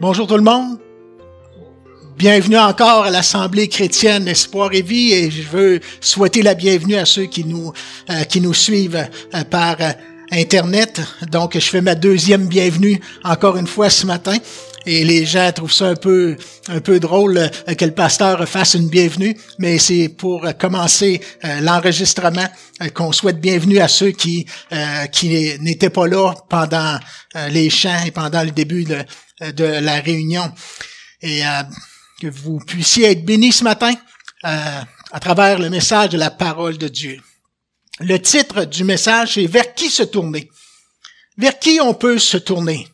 Bonjour tout le monde. Bienvenue encore à l'Assemblée chrétienne Espoir et Vie et je veux souhaiter la bienvenue à ceux qui nous, euh, qui nous suivent euh, par euh, Internet. Donc, je fais ma deuxième bienvenue encore une fois ce matin et les gens trouvent ça un peu, un peu drôle euh, que le pasteur fasse une bienvenue, mais c'est pour commencer euh, l'enregistrement euh, qu'on souhaite bienvenue à ceux qui, qui n'étaient pas là pendant les chants et pendant le début de, de la réunion. Et que vous puissiez être bénis ce matin à travers le message de la parole de Dieu. Le titre du message est Vers qui se tourner? Vers qui on peut se tourner?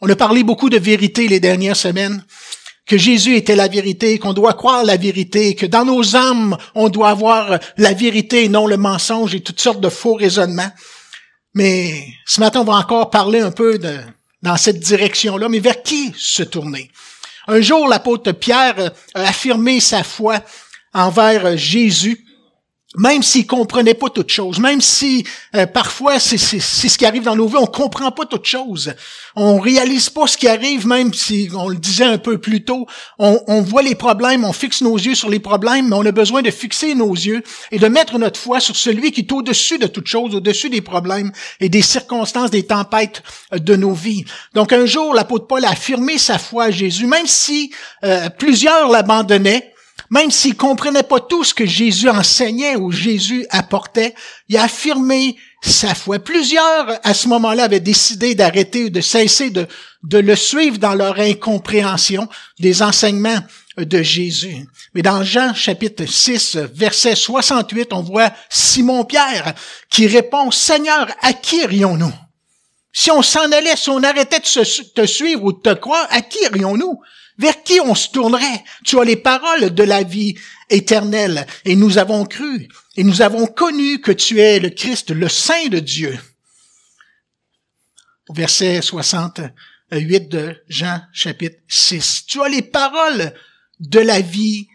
On a parlé beaucoup de vérité les dernières semaines, que Jésus était la vérité, qu'on doit croire la vérité, que dans nos âmes, on doit avoir la vérité et non le mensonge et toutes sortes de faux raisonnements. Mais ce matin, on va encore parler un peu de, dans cette direction-là, mais vers qui se tourner? Un jour, l'apôtre Pierre a affirmé sa foi envers Jésus même s'ils comprenaient pas toute chose, même si euh, parfois c'est ce qui arrive dans nos vies, on comprend pas toute chose, on réalise pas ce qui arrive, même si on le disait un peu plus tôt, on, on voit les problèmes, on fixe nos yeux sur les problèmes, mais on a besoin de fixer nos yeux et de mettre notre foi sur celui qui est au-dessus de toute chose, au-dessus des problèmes et des circonstances, des tempêtes euh, de nos vies. Donc un jour, l'apôtre Paul a affirmé sa foi à Jésus, même si euh, plusieurs l'abandonnaient, même s'il comprenait pas tout ce que Jésus enseignait ou Jésus apportait, il a affirmé sa foi. Plusieurs, à ce moment-là, avaient décidé d'arrêter ou de cesser de, le suivre dans leur incompréhension des enseignements de Jésus. Mais dans Jean chapitre 6, verset 68, on voit Simon-Pierre qui répond, Seigneur, à qui irions-nous? Si on s'en allait, si on arrêtait de te suivre ou de te croire, à qui irions-nous? Vers qui on se tournerait Tu as les paroles de la vie éternelle, et nous avons cru, et nous avons connu que tu es le Christ, le Saint de Dieu. Au Verset 68 de Jean chapitre 6. Tu as les paroles de la vie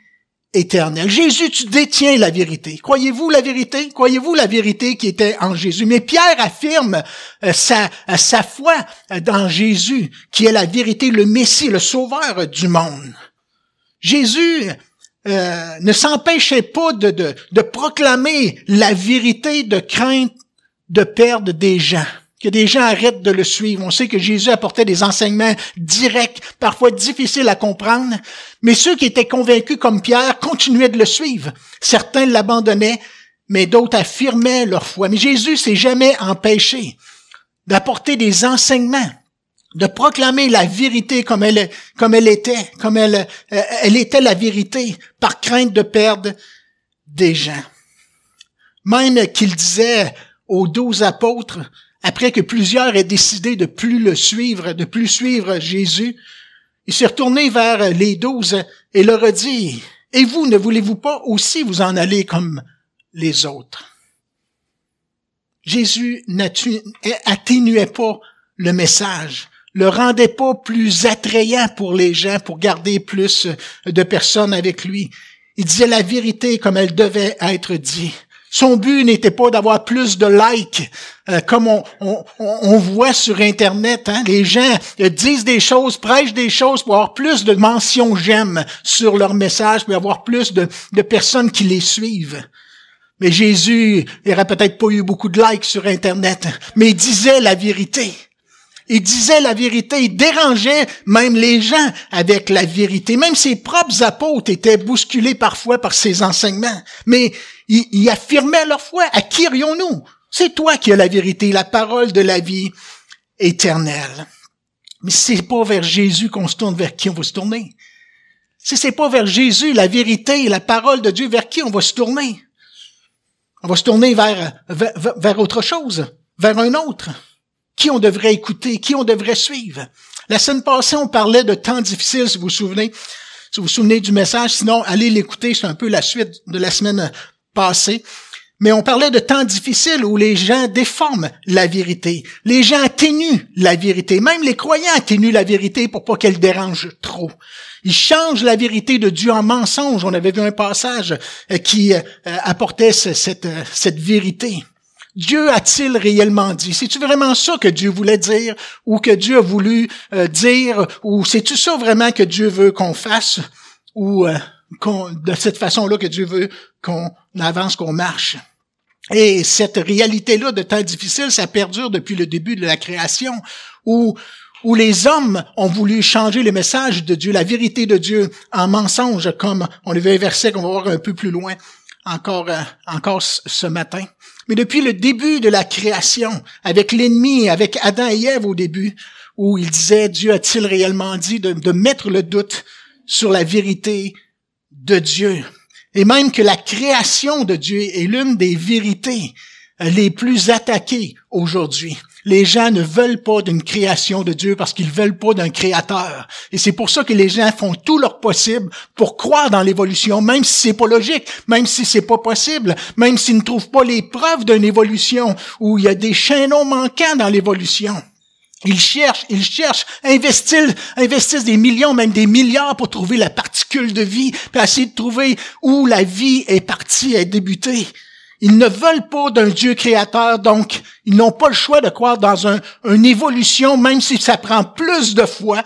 Éternel Jésus, tu détiens la vérité. Croyez-vous la vérité? Croyez-vous la vérité qui était en Jésus? Mais Pierre affirme euh, sa, euh, sa foi euh, dans Jésus, qui est la vérité, le Messie, le Sauveur du monde. Jésus ne s'empêchait pas de, de proclamer la vérité de crainte de perdre des gens que des gens arrêtent de le suivre. On sait que Jésus apportait des enseignements directs, parfois difficiles à comprendre, mais ceux qui étaient convaincus comme Pierre continuaient de le suivre. Certains l'abandonnaient, mais d'autres affirmaient leur foi. Mais Jésus s'est jamais empêché d'apporter des enseignements, de proclamer la vérité comme elle, comme elle était, comme elle, euh, elle était la vérité, par crainte de perdre des gens. Même qu'il disait aux douze apôtres, après que plusieurs aient décidé de plus le suivre, de plus suivre Jésus, il s'est retourné vers les douze et leur a dit, Et vous, ne voulez-vous pas aussi vous en aller comme les autres? Jésus n'atténuait pas le message, le rendait pas plus attrayant pour les gens pour garder plus de personnes avec lui. Il disait la vérité comme elle devait être dite. Son but n'était pas d'avoir plus de likes, euh, comme on, voit sur Internet. Hein. Les gens euh, disent des choses, prêchent des choses pour avoir plus de mentions j'aime sur leur message, pour avoir plus de, personnes qui les suivent. Mais Jésus n'aurait peut-être pas eu beaucoup de likes sur Internet, mais il disait la vérité. Il disait la vérité, il dérangeait même les gens avec la vérité. Même ses propres apôtres étaient bousculés parfois par ses enseignements. Mais ils, affirmaient leur foi. À qui irions-nous? C'est toi qui as la vérité, la parole de la vie éternelle. Mais c'est pas vers Jésus qu'on se tourne, vers qui on va se tourner. Si c'est pas vers Jésus, la vérité et la parole de Dieu, vers qui on va se tourner? On va se tourner vers, vers, autre chose, vers un autre. Qui on devrait écouter? Qui on devrait suivre? La semaine passée, on parlait de temps difficile, si vous vous souvenez. Si vous vous souvenez du message, sinon, allez l'écouter, c'est un peu la suite de la semaine passé. Mais on parlait de temps difficile où les gens déforment la vérité. Les gens atténuent la vérité. Même les croyants atténuent la vérité pour pas qu'elle dérange trop. Ils changent la vérité de Dieu en mensonge. On avait vu un passage euh, qui euh, apportait cette, euh, cette vérité. Dieu a-t-il réellement dit? C'est-tu vraiment ça que Dieu voulait dire ou que Dieu a voulu dire ou c'est-tu ça vraiment que Dieu veut qu'on fasse ou de cette façon-là que Dieu veut qu'on avance, qu'on marche. Et cette réalité-là de temps difficile, ça perdure depuis le début de la création, où, où les hommes ont voulu changer le message de Dieu, la vérité de Dieu, en mensonge, comme on le vu un qu'on va voir un peu plus loin encore, euh, encore ce matin. Mais depuis le début de la création, avec l'ennemi, avec Adam et Ève au début, où il disait, Dieu a-t-il réellement dit de, de mettre le doute sur la vérité de Dieu, et même que la création de Dieu est l'une des vérités euh, les plus attaquées aujourd'hui. Les gens ne veulent pas d'une création de Dieu parce qu'ils veulent pas d'un créateur. Et c'est pour ça que les gens font tout leur possible pour croire dans l'évolution, même si c'est pas logique, même si c'est pas possible, même s'ils ne trouvent pas les preuves d'une évolution où il y a des chaînons manquants dans l'évolution. Ils cherchent, ils cherchent, investissent, des millions, même des milliards pour trouver la particule de vie, pour essayer de trouver où la vie est partie, est débutée. Ils ne veulent pas d'un Dieu créateur, donc ils n'ont pas le choix de croire dans un, une évolution, même si ça prend plus de foi,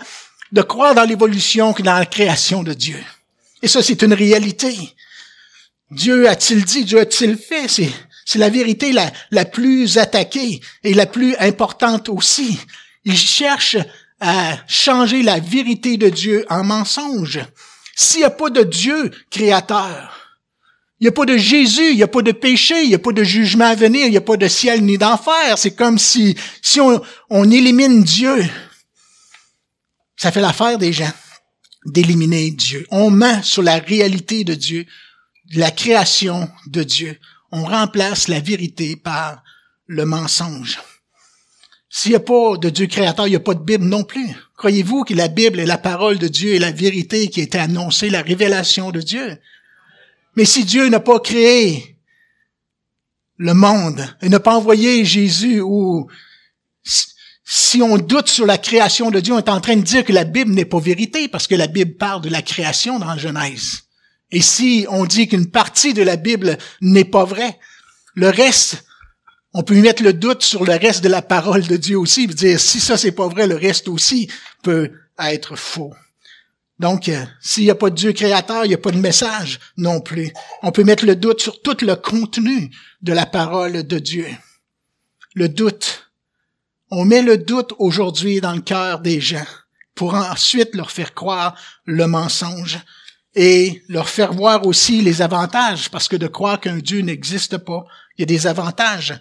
de croire dans l'évolution que dans la création de Dieu. Et ça, c'est une réalité. Dieu a-t-il dit, Dieu a-t-il fait? C'est, la vérité la, la plus attaquée et la plus importante aussi. Ils cherchent à changer la vérité de Dieu en mensonge. S'il n'y a pas de Dieu créateur, il n'y a pas de Jésus, il n'y a pas de péché, il n'y a pas de jugement à venir, il n'y a pas de ciel ni d'enfer. C'est comme si, si on, on élimine Dieu, ça fait l'affaire des gens d'éliminer Dieu. On ment sur la réalité de Dieu, la création de Dieu. On remplace la vérité par le mensonge. S'il n'y a pas de Dieu créateur, il n'y a pas de Bible non plus. Croyez-vous que la Bible est la parole de Dieu et la vérité qui a été annoncée, la révélation de Dieu? Mais si Dieu n'a pas créé le monde et n'a pas envoyé Jésus ou si on doute sur la création de Dieu, on est en train de dire que la Bible n'est pas vérité parce que la Bible parle de la création dans Genèse. Et si on dit qu'une partie de la Bible n'est pas vraie, le reste on peut mettre le doute sur le reste de la parole de Dieu aussi, et dire si ça c'est pas vrai, le reste aussi peut être faux. Donc, euh, s'il n'y a pas de Dieu créateur, il n'y a pas de message non plus. On peut mettre le doute sur tout le contenu de la parole de Dieu. Le doute. On met le doute aujourd'hui dans le cœur des gens pour ensuite leur faire croire le mensonge et leur faire voir aussi les avantages, parce que de croire qu'un Dieu n'existe pas, il y a des avantages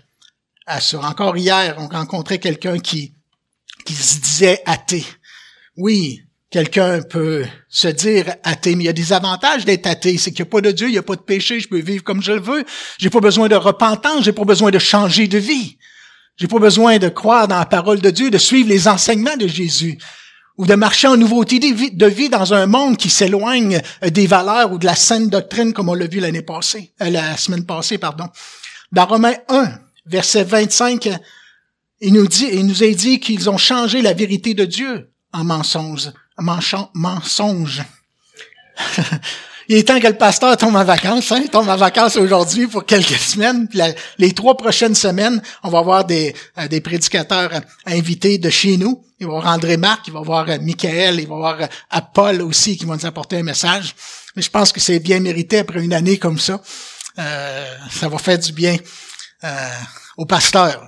encore hier, on rencontrait quelqu'un qui, qui se disait athée. Oui, quelqu'un peut se dire athée, mais il y a des avantages d'être athée. C'est qu'il n'y a pas de Dieu, il n'y a pas de péché, je peux vivre comme je le veux. J'ai pas besoin de repentance, j'ai pas besoin de changer de vie. J'ai pas besoin de croire dans la parole de Dieu, de suivre les enseignements de Jésus ou de marcher en nouveauté de vie dans un monde qui s'éloigne euh, des valeurs ou de la saine doctrine comme on l'a vu l'année passée, euh, la semaine passée, pardon. Dans Romains 1, verset 25, il nous dit, il nous a dit qu'ils ont changé la vérité de Dieu en mensonge, en mensonge. il est temps que le pasteur tombe en vacances, hein, tombe en vacances aujourd'hui pour quelques semaines. les trois prochaines semaines, on va avoir des, euh, prédicateurs euh, invités de chez nous. Il va y André Marc, il va voir euh, Michael, il va voir avoir Paul aussi qui vont nous apporter un message. Mais je pense que c'est bien mérité après une année comme ça. ça va faire du bien euh, au pasteur.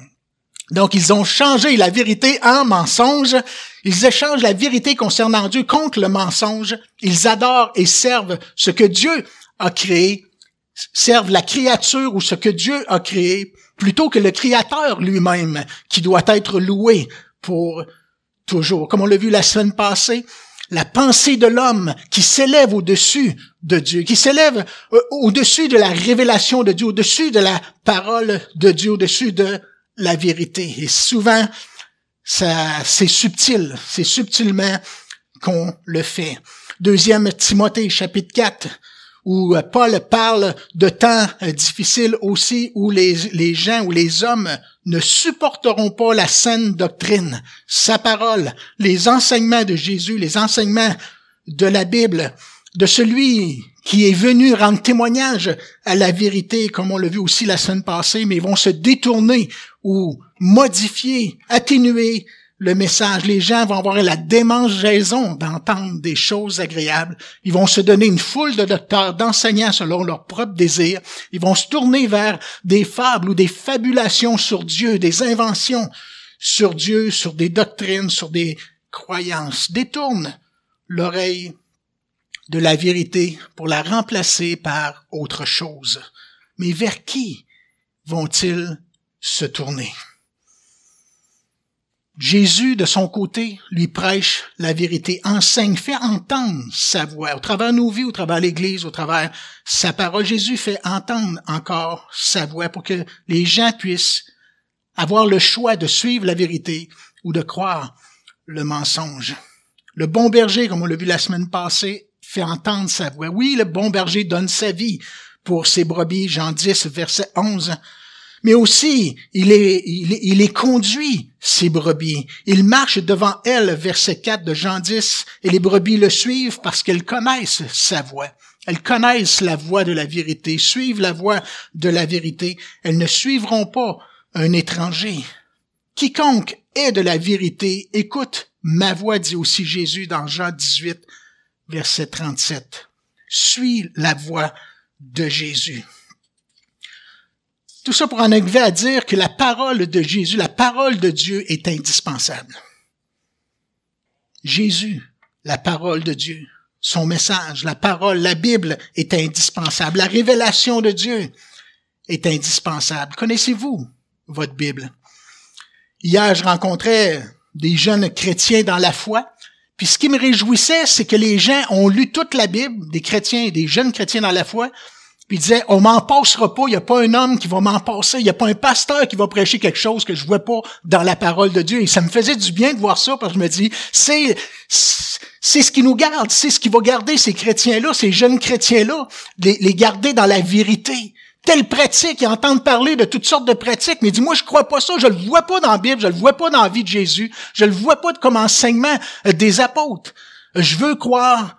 Donc, ils ont changé la vérité en mensonge. Ils échangent la vérité concernant Dieu contre le mensonge. Ils adorent et servent ce que Dieu a créé, servent la créature ou ce que Dieu a créé, plutôt que le Créateur lui-même, qui doit être loué pour toujours. Comme on l'a vu la semaine passée, la pensée de l'homme qui s'élève au-dessus de Dieu, qui s'élève euh, au-dessus de la révélation de Dieu, au-dessus de la parole de Dieu, au-dessus de la vérité. Et souvent, ça, c'est subtil, c'est subtilement qu'on le fait. Deuxième Timothée chapitre 4, où euh, Paul parle de temps euh, difficile aussi où les, gens ou les hommes ne supporteront pas la saine doctrine, sa parole, les enseignements de Jésus, les enseignements de la Bible, de celui qui est venu rendre témoignage à la vérité, comme on l'a vu aussi la semaine passée, mais vont se détourner ou modifier, atténuer le message. Les gens vont avoir la démangeaison d'entendre des choses agréables. Ils vont se donner une foule de docteurs, d'enseignants selon leurs propres désirs. Ils vont se tourner vers des fables ou des fabulations sur Dieu, des inventions sur Dieu, sur des doctrines, sur des croyances. Détourne l'oreille de la vérité pour la remplacer par autre chose. Mais vers qui vont-ils se tourner? Jésus, de son côté, lui prêche la vérité, enseigne, fait entendre sa voix au travers de nos vies, au travers de l'Église, au travers de sa parole. Jésus fait entendre encore sa voix pour que les gens puissent avoir le choix de suivre la vérité ou de croire le mensonge. Le bon berger, comme on l'a vu la semaine passée, fait entendre sa voix. Oui, le bon berger donne sa vie pour ses brebis, Jean 10, verset 11 mais aussi il est, conduit, ses brebis. Il marche devant elles, verset 4 de Jean 10, et les brebis le suivent parce qu'elles connaissent sa voix. Elles connaissent la voix de la vérité, suivent la voix de la vérité. Elles ne suivront pas un étranger. Quiconque est de la vérité, écoute ma voix, dit aussi Jésus dans Jean 18, verset 37. Suis la voix de Jésus. Tout ça pour en arriver à dire que la parole de Jésus, la parole de Dieu est indispensable. Jésus, la parole de Dieu, son message, la parole, la Bible est indispensable. La révélation de Dieu est indispensable. Connaissez-vous votre Bible? Hier, je rencontrais des jeunes chrétiens dans la foi. Puis ce qui me réjouissait, c'est que les gens ont lu toute la Bible, des chrétiens, des jeunes chrétiens dans la foi, puis il disait, on m'en passera pas, il n'y a pas un homme qui va m'en passer, il n'y a pas un pasteur qui va prêcher quelque chose que je vois pas dans la parole de Dieu. Et ça me faisait du bien de voir ça parce que je me dis, c'est, c'est ce qui nous garde, c'est ce qui va garder ces chrétiens-là, ces jeunes chrétiens-là, les, garder dans la vérité. Telle pratique, ils entendent parler de toutes sortes de pratiques, mais dis-moi, je crois pas ça, je le vois pas dans la Bible, je le vois pas dans la vie de Jésus, je le vois pas comme enseignement des apôtres. Je veux croire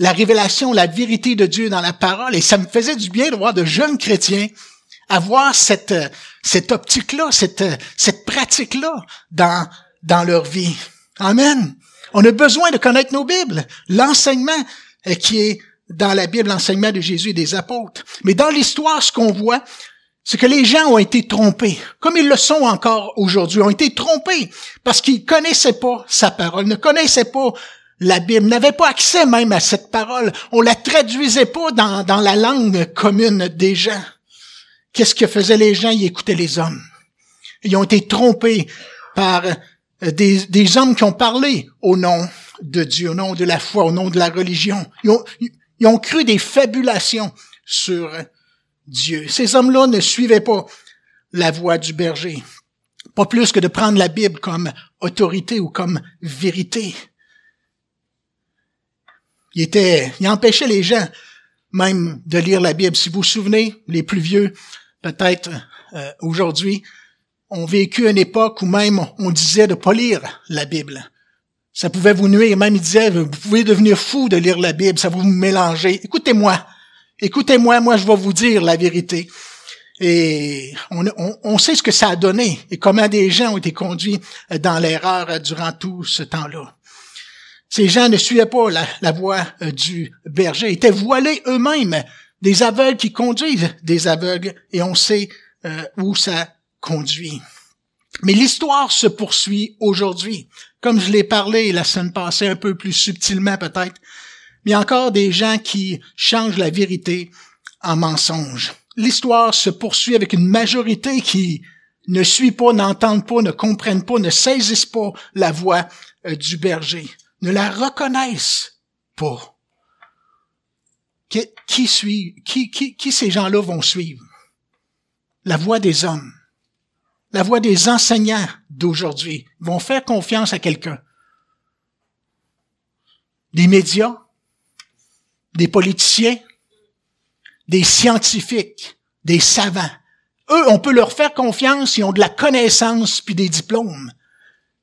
la révélation, la vérité de Dieu dans la parole. Et ça me faisait du bien de voir de jeunes chrétiens avoir cette, euh, cette optique-là, cette, euh, cette pratique-là dans, dans leur vie. Amen. On a besoin de connaître nos Bibles, l'enseignement euh, qui est dans la Bible, l'enseignement de Jésus et des apôtres. Mais dans l'histoire, ce qu'on voit, c'est que les gens ont été trompés, comme ils le sont encore aujourd'hui, ont été trompés parce qu'ils connaissaient pas sa parole, ne connaissaient pas la Bible n'avait pas accès même à cette parole. On la traduisait pas dans, dans la langue commune des gens. Qu'est-ce que faisaient les gens? Ils écoutaient les hommes. Ils ont été trompés par euh, des, des hommes qui ont parlé au nom de Dieu, au nom de la foi, au nom de la religion. Ils ont, ils ont cru des fabulations sur Dieu. Ces hommes-là ne suivaient pas la voie du berger. Pas plus que de prendre la Bible comme autorité ou comme vérité. Il était, il empêchait les gens même de lire la Bible. Si vous vous souvenez, les plus vieux, peut-être euh, aujourd'hui, ont vécu une époque où même on disait de pas lire la Bible. Ça pouvait vous nuire. Même ils disaient, vous pouvez devenir fou de lire la Bible, ça va vous mélanger. Écoutez-moi. Écoutez-moi, moi je vais vous dire la vérité. Et on, sait ce que ça a donné et comment des gens ont été conduits dans l'erreur durant tout ce temps-là. Ces gens ne suivaient pas la, voie euh, du berger, étaient voilés eux-mêmes, des aveugles qui conduisent des aveugles, et on sait euh, où ça conduit. Mais l'histoire se poursuit aujourd'hui. Comme je l'ai parlé la semaine passée, un peu plus subtilement peut-être, mais encore des gens qui changent la vérité en mensonge. L'histoire se poursuit avec une majorité qui ne suit pas, n'entendent pas, ne comprennent pas, ne saisissent pas la voix euh, du berger ne la reconnaissent pas. Qui, qui, suit, qui, qui, qui ces gens-là vont suivre? La voix des hommes, la voix des enseignants d'aujourd'hui vont faire confiance à quelqu'un. Des médias, des politiciens, des scientifiques, des savants. Eux, on peut leur faire confiance, s'ils ont de la connaissance puis des diplômes.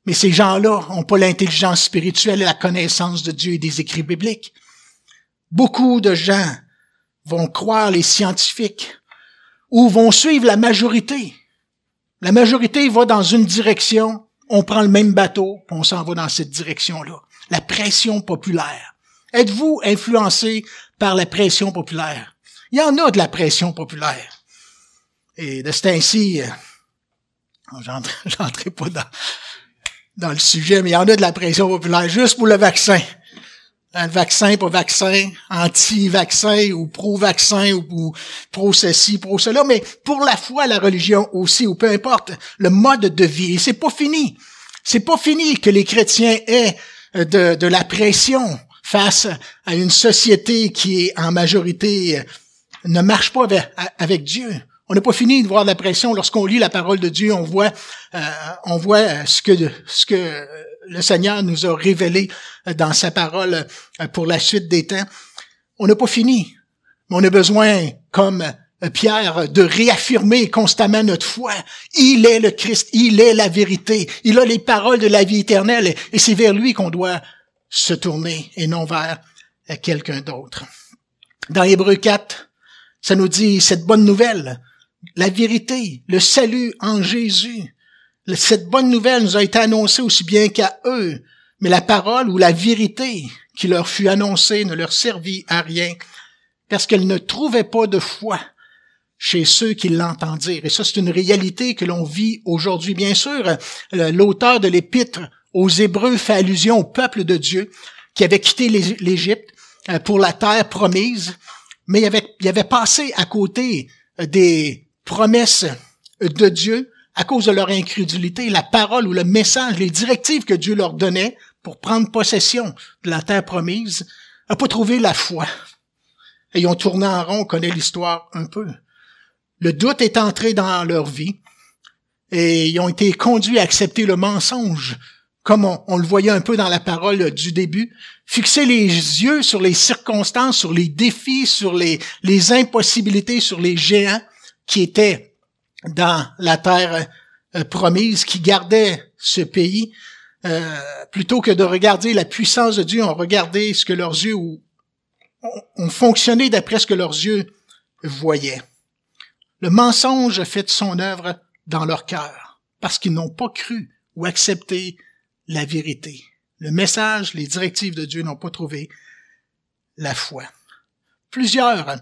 Mais ces gens-là n'ont pas l'intelligence spirituelle et la connaissance de Dieu et des écrits bibliques. Beaucoup de gens vont croire les scientifiques ou vont suivre la majorité. La majorité va dans une direction, on prend le même bateau, on s'en va dans cette direction-là. La pression populaire. Êtes-vous influencé par la pression populaire? Il y en a de la pression populaire. Et de ce ainsi, euh, j'entrerai pas dans, dans le sujet, mais il y en a de la pression populaire juste pour le vaccin. un hein, vaccin, pour vaccin, anti-vaccin ou pro-vaccin ou, pro-ceci, pro-cela, mais pour la foi, la religion aussi, ou peu importe, le mode de vie. Et c'est pas fini. C'est pas fini que les chrétiens aient euh, de, la pression face à une société qui, est en majorité, euh, ne marche pas avec Dieu. On n'a pas fini de voir la pression. Lorsqu'on lit la parole de Dieu, on voit, euh, on voit euh, ce que, ce que euh, le Seigneur nous a révélé dans sa parole pour la suite des temps. On n'a pas fini. Mais on a besoin, comme Pierre, de réaffirmer constamment notre foi. Il est le Christ, il est la vérité, il a les paroles de la vie éternelle et c'est vers lui qu'on doit se tourner et non vers quelqu'un d'autre. Dans Hébreu 4, ça nous dit cette bonne nouvelle la vérité, le salut en Jésus. Cette bonne nouvelle nous a été annoncée aussi bien qu'à eux, mais la parole ou la vérité qui leur fut annoncée ne leur servit à rien, parce qu'elle ne trouvait pas de foi chez ceux qui l'entendirent. Et ça, c'est une réalité que l'on vit aujourd'hui. Bien sûr, l'auteur de l'épître aux Hébreux fait allusion au peuple de Dieu qui avait quitté l'Égypte euh, pour la terre promise, mais il avait, il avait passé à côté euh, des promesses de Dieu à cause de leur incrédulité, la parole ou le message, les directives que Dieu leur donnait pour prendre possession de la terre promise, n'a pas trouvé la foi. Et ils ont tourné en rond, on connaît l'histoire un peu. Le doute est entré dans leur vie et ils ont été conduits à accepter le mensonge, comme on, le voyait un peu dans la parole du début, fixer les yeux sur les circonstances, sur les défis, sur les impossibilités, sur les géants, qui étaient dans la terre euh, promise, qui gardaient ce pays, euh, plutôt que de regarder la puissance de Dieu, ont regardé ce que leurs yeux ont, ont fonctionné d'après ce que leurs yeux voyaient. Le mensonge a fait son œuvre dans leur cœur, parce qu'ils n'ont pas cru ou accepté la vérité. Le message, les directives de Dieu n'ont pas trouvé la foi. Plusieurs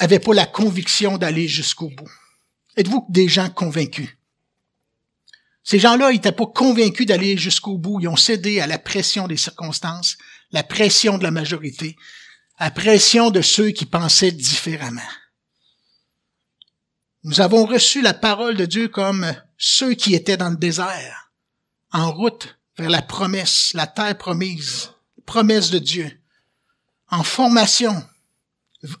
n'avaient pas la conviction d'aller jusqu'au bout. Êtes-vous des gens convaincus? Ces gens-là n'étaient pas convaincus d'aller jusqu'au bout. Ils ont cédé à la pression des circonstances, la pression de la majorité, la pression de ceux qui pensaient différemment. Nous avons reçu la parole de Dieu comme ceux qui étaient dans le désert, en route vers la promesse, la terre promise, promesse de Dieu, en formation,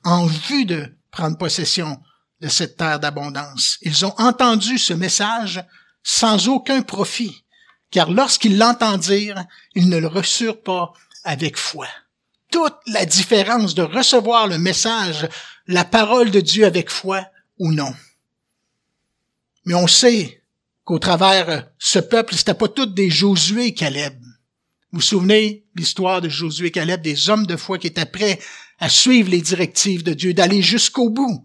en vue de prendre possession de cette terre d'abondance. Ils ont entendu ce message sans aucun profit, car lorsqu'ils l'entendirent, ils ne le reçurent pas avec foi. Toute la différence de recevoir le message, la parole de Dieu avec foi ou non. Mais on sait qu'au travers ce peuple, c'était pas toutes des Josué et Caleb. Vous vous souvenez l'histoire de Josué et Caleb, des hommes de foi qui étaient prêts à suivre les directives de Dieu, d'aller jusqu'au bout.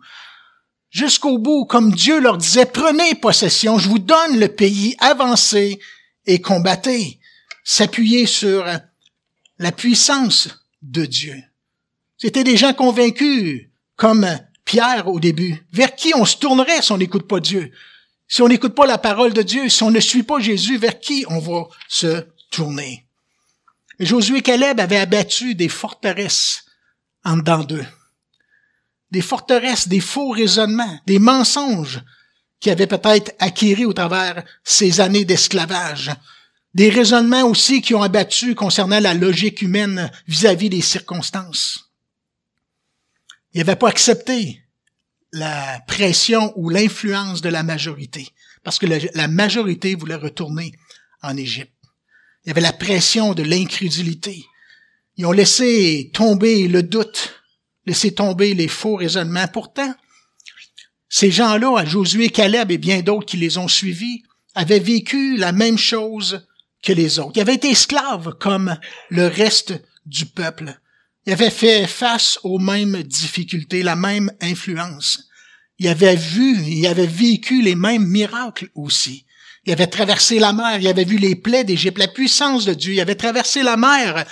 Jusqu'au bout, comme Dieu leur disait, prenez possession, je vous donne le pays, avancez et combattez. S'appuyer sur la puissance de Dieu. C'était des gens convaincus, comme Pierre au début. Vers qui on se tournerait si on n'écoute pas Dieu? Si on n'écoute pas la parole de Dieu, si on ne suit pas Jésus, vers qui on va se tourner? Josué Caleb avaient abattu des forteresses en dedans d'eux. Des forteresses, des faux raisonnements, des mensonges qu'ils avaient peut-être acquéris au travers ces années d'esclavage. Des raisonnements aussi qui ont abattu concernant la logique humaine vis-à-vis des circonstances. Ils avait pas accepté la pression ou l'influence de la majorité, parce que la majorité voulait retourner en Égypte. Il y avait la pression de l'incrédulité, ils ont laissé tomber le doute, laissé tomber les faux raisonnements. Pourtant, ces gens-là, Josué, Caleb et bien d'autres qui les ont suivis, avaient vécu la même chose que les autres. Ils avaient été esclaves comme le reste du peuple. Ils avaient fait face aux mêmes difficultés, la même influence. Ils avaient vu, ils avaient vécu les mêmes miracles aussi. Ils avaient traversé la mer, ils avaient vu les plaies d'Égypte, la puissance de Dieu. Ils avaient traversé la mer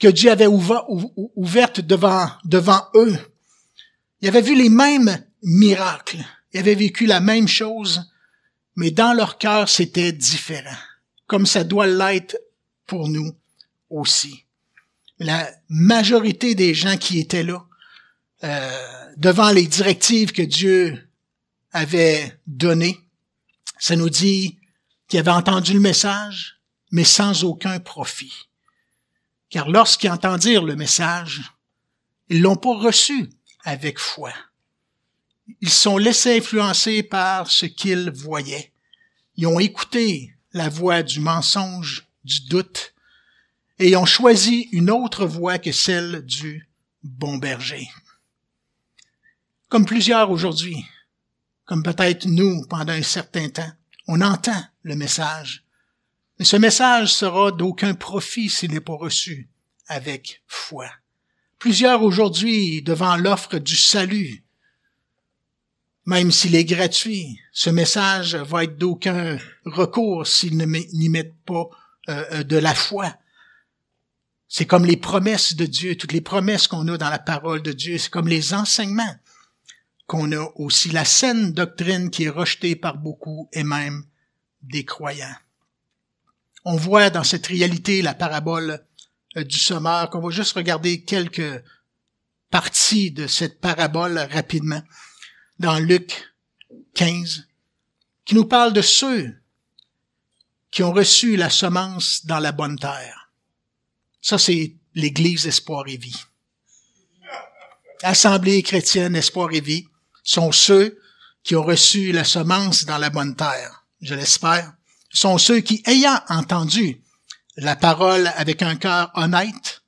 que Dieu avait ouvert, ouverte devant, devant eux. Ils avaient vu les mêmes miracles. Ils avaient vécu la même chose, mais dans leur cœur, c'était différent, comme ça doit l'être pour nous aussi. La majorité des gens qui étaient là, euh, devant les directives que Dieu avait données, ça nous dit qu'ils avaient entendu le message, mais sans aucun profit car lorsqu'ils entendirent le message, ils l'ont pas reçu avec foi. Ils sont laissés influencer par ce qu'ils voyaient. Ils ont écouté la voix du mensonge, du doute, et ils ont choisi une autre voie que celle du bon berger. Comme plusieurs aujourd'hui, comme peut-être nous pendant un certain temps, on entend le message, mais ce message sera d'aucun profit s'il n'est pas reçu avec foi. Plusieurs aujourd'hui, devant l'offre du salut, même s'il est gratuit, ce message va être d'aucun recours s'ils n'y mettent pas euh, euh, de la foi. C'est comme les promesses de Dieu, toutes les promesses qu'on a dans la parole de Dieu, c'est comme les enseignements qu'on a aussi la saine doctrine qui est rejetée par beaucoup et même des croyants on voit dans cette réalité la parabole euh, du sommeur, qu'on va juste regarder quelques parties de cette parabole rapidement dans Luc 15, qui nous parle de ceux qui ont reçu la semence dans la bonne terre. Ça, c'est l'Église Espoir et Vie. Assemblée chrétienne Espoir et Vie sont ceux qui ont reçu la semence dans la bonne terre, je l'espère sont ceux qui, ayant entendu la parole avec un cœur honnête,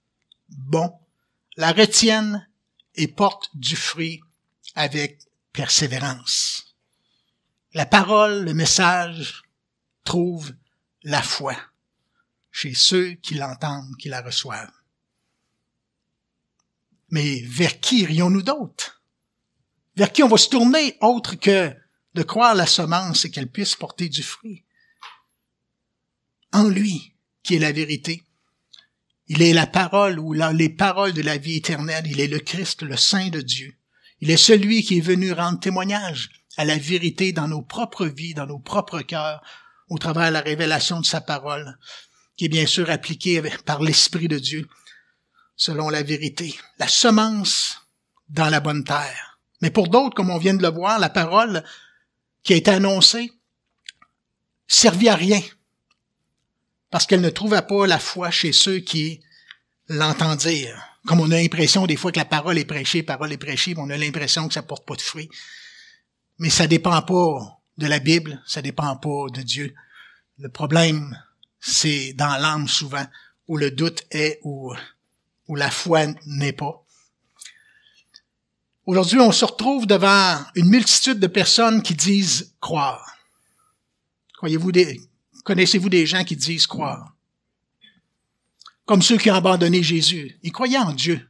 bon, la retiennent et portent du fruit avec persévérance. La parole, le message, trouve la foi chez ceux qui l'entendent, qui la reçoivent. Mais vers qui irions-nous d'autres? Vers qui on va se tourner autre que de croire la semence et qu'elle puisse porter du fruit? en lui qui est la vérité. Il est la parole ou les paroles de la vie éternelle. Il est le Christ, le Saint de Dieu. Il est celui qui est venu rendre témoignage à la vérité dans nos propres vies, dans nos propres cœurs, au travers de la révélation de sa parole, qui est bien sûr appliquée par l'Esprit de Dieu, selon la vérité. La semence dans la bonne terre. Mais pour d'autres, comme on vient de le voir, la parole qui a été annoncée servit à rien parce qu'elle ne trouva pas la foi chez ceux qui l'entendaient. Comme on a l'impression des fois que la parole est prêchée, parole est prêchée, on a l'impression que ça porte pas de fruit. Mais ça dépend pas de la Bible, ça dépend pas de Dieu. Le problème, c'est dans l'âme souvent, où le doute est, où, où la foi n'est pas. Aujourd'hui, on se retrouve devant une multitude de personnes qui disent croire. Croyez-vous des, Connaissez-vous des gens qui disent croire? Comme ceux qui ont abandonné Jésus. Ils croyaient en Dieu.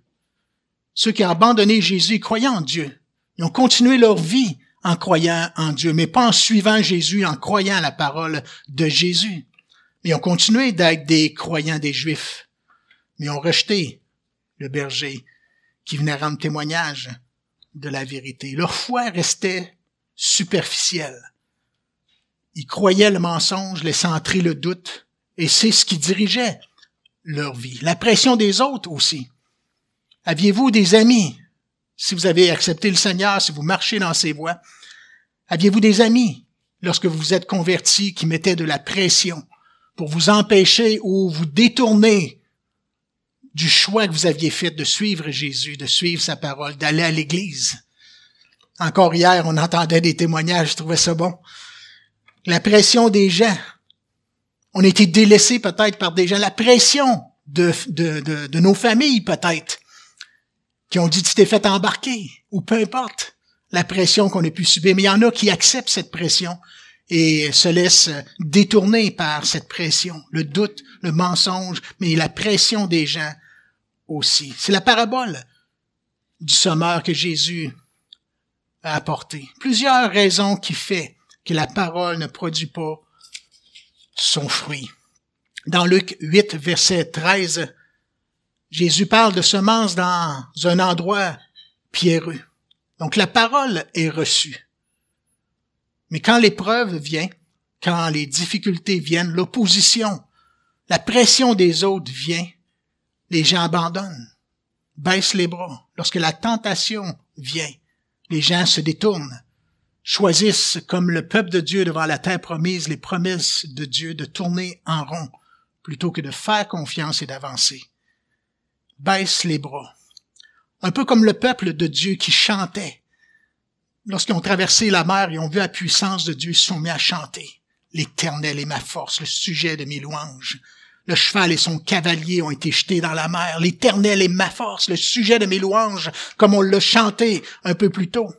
Ceux qui ont abandonné Jésus, ils croyaient en Dieu. Ils ont continué leur vie en croyant en Dieu, mais pas en suivant Jésus, en croyant la parole de Jésus. Ils ont continué d'être des croyants des Juifs, mais ont rejeté le berger qui venait rendre témoignage de la vérité. Leur foi restait superficielle. Ils croyaient le mensonge, laissaient entrer le doute, et c'est ce qui dirigeait leur vie. La pression des autres aussi. Aviez-vous des amis? Si vous avez accepté le Seigneur, si vous marchez dans ses voies, aviez-vous des amis lorsque vous vous êtes convertis qui mettaient de la pression pour vous empêcher ou vous détourner du choix que vous aviez fait de suivre Jésus, de suivre sa parole, d'aller à l'église? Encore hier, on entendait des témoignages, je trouvais ça bon la pression des gens. On a été délaissés peut-être par des gens, la pression de, de, de, nos familles peut-être, qui ont dit tu t'es fait embarquer, ou peu importe la pression qu'on a pu subir. Mais il y en a qui acceptent cette pression et se laissent détourner par cette pression, le doute, le mensonge, mais la pression des gens aussi. C'est la parabole du sommeur que Jésus a apporté. Plusieurs raisons qui fait que la parole ne produit pas son fruit. Dans Luc 8, verset 13, Jésus parle de semences dans un endroit pierreux. Donc la parole est reçue. Mais quand l'épreuve vient, quand les difficultés viennent, l'opposition, la pression des autres vient, les gens abandonnent, baissent les bras. Lorsque la tentation vient, les gens se détournent choisissent, comme le peuple de Dieu devant la terre promise, les promesses de Dieu de tourner en rond plutôt que de faire confiance et d'avancer. Baisse les bras. Un peu comme le peuple de Dieu qui chantait. Lorsqu'ils ont traversé la mer, et ont vu la puissance de Dieu, ils se sont mis à chanter. L'Éternel est ma force, le sujet de mes louanges. Le cheval et son cavalier ont été jetés dans la mer. L'Éternel est ma force, le sujet de mes louanges, comme on l'a chanté un peu plus tôt.